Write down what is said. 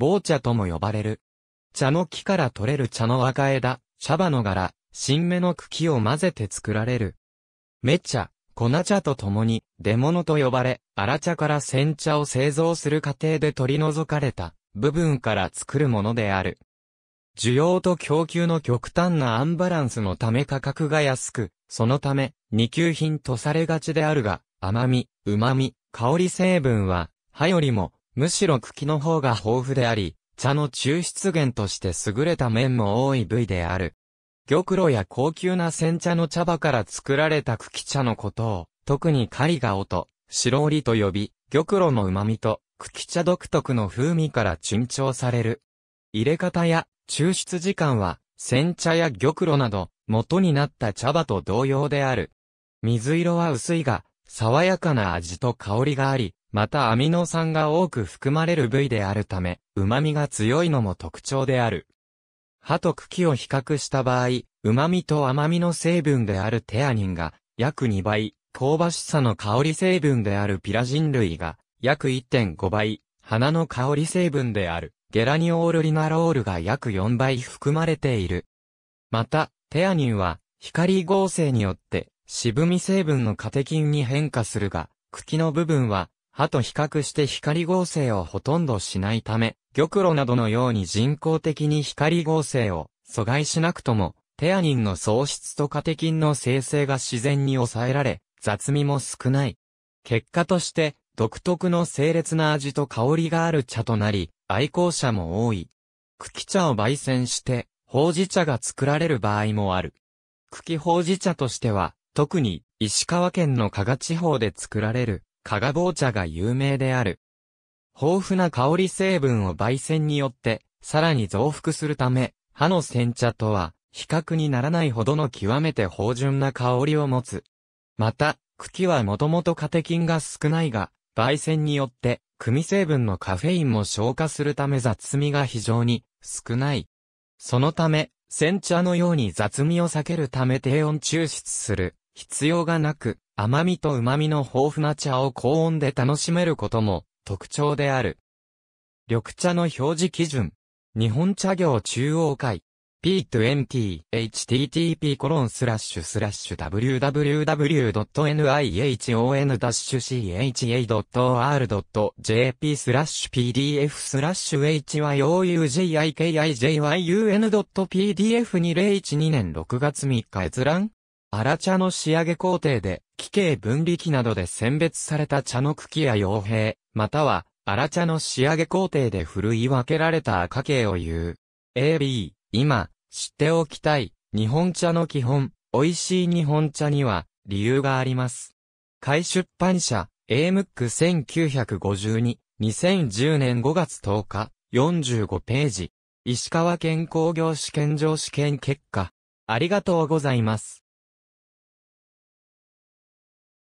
棒茶とも呼ばれる。茶の木から取れる茶の若枝、茶葉の柄、新芽の茎を混ぜて作られる。ち茶、粉茶と共に、出物と呼ばれ、荒茶から煎茶を製造する過程で取り除かれた部分から作るものである。需要と供給の極端なアンバランスのため価格が安く、そのため、二級品とされがちであるが、甘み、旨み、香り成分は、葉よりも、むしろ茎の方が豊富であり、茶の抽出源として優れた面も多い部位である。玉露や高級な煎茶の茶葉から作られた茎茶のことを、特に狩りが音、白織と呼び、玉露の旨味と、茎茶独特の風味から珍重される。入れ方や、抽出時間は、煎茶や玉露など、元になった茶葉と同様である。水色は薄いが、爽やかな味と香りがあり、またアミノ酸が多く含まれる部位であるため、旨味が強いのも特徴である。歯と茎を比較した場合、旨味と甘味の成分であるテアニンが約2倍、香ばしさの香り成分であるピラジン類が約1.5倍、花の香り成分であるゲラニオールリナロールが約4倍含まれている。また、テアニンは光合成によって渋み成分のカテキンに変化するが、茎の部分は歯と比較して光合成をほとんどしないため、玉露などのように人工的に光合成を阻害しなくとも、テアニンの喪失とカテキンの生成が自然に抑えられ、雑味も少ない。結果として、独特の清烈な味と香りがある茶となり、愛好者も多い。茎茶を焙煎して、ほうじ茶が作られる場合もある。茎ほうじ茶としては、特に石川県の加賀地方で作られる加賀棒茶が有名である。豊富な香り成分を焙煎によって、さらに増幅するため、歯の煎茶とは、比較にならないほどの極めて芳醇な香りを持つ。また、茎はもともとカテキンが少ないが、焙煎によって、組成分のカフェインも消化するため雑味が非常に少ない。そのため、煎茶のように雑味を避けるため低温抽出する必要がなく、甘みと旨みの豊富な茶を高温で楽しめることも特徴である。緑茶の表示基準。日本茶業中央会。p2mp.http://www.nihon-cha.or.jp pdf hyougikijyun.pdf2012 年6月3日閲覧荒茶の仕上げ工程で、気形分離器などで選別された茶の茎や傭兵、または、荒茶の仕上げ工程でふるい分けられた赤系を言う。AB、今、知っておきたい、日本茶の基本、美味しい日本茶には、理由があります。会出版社、AMUC1952、2010年5月10日、45ページ。石川県工業試験場試験結果。ありがとうございます。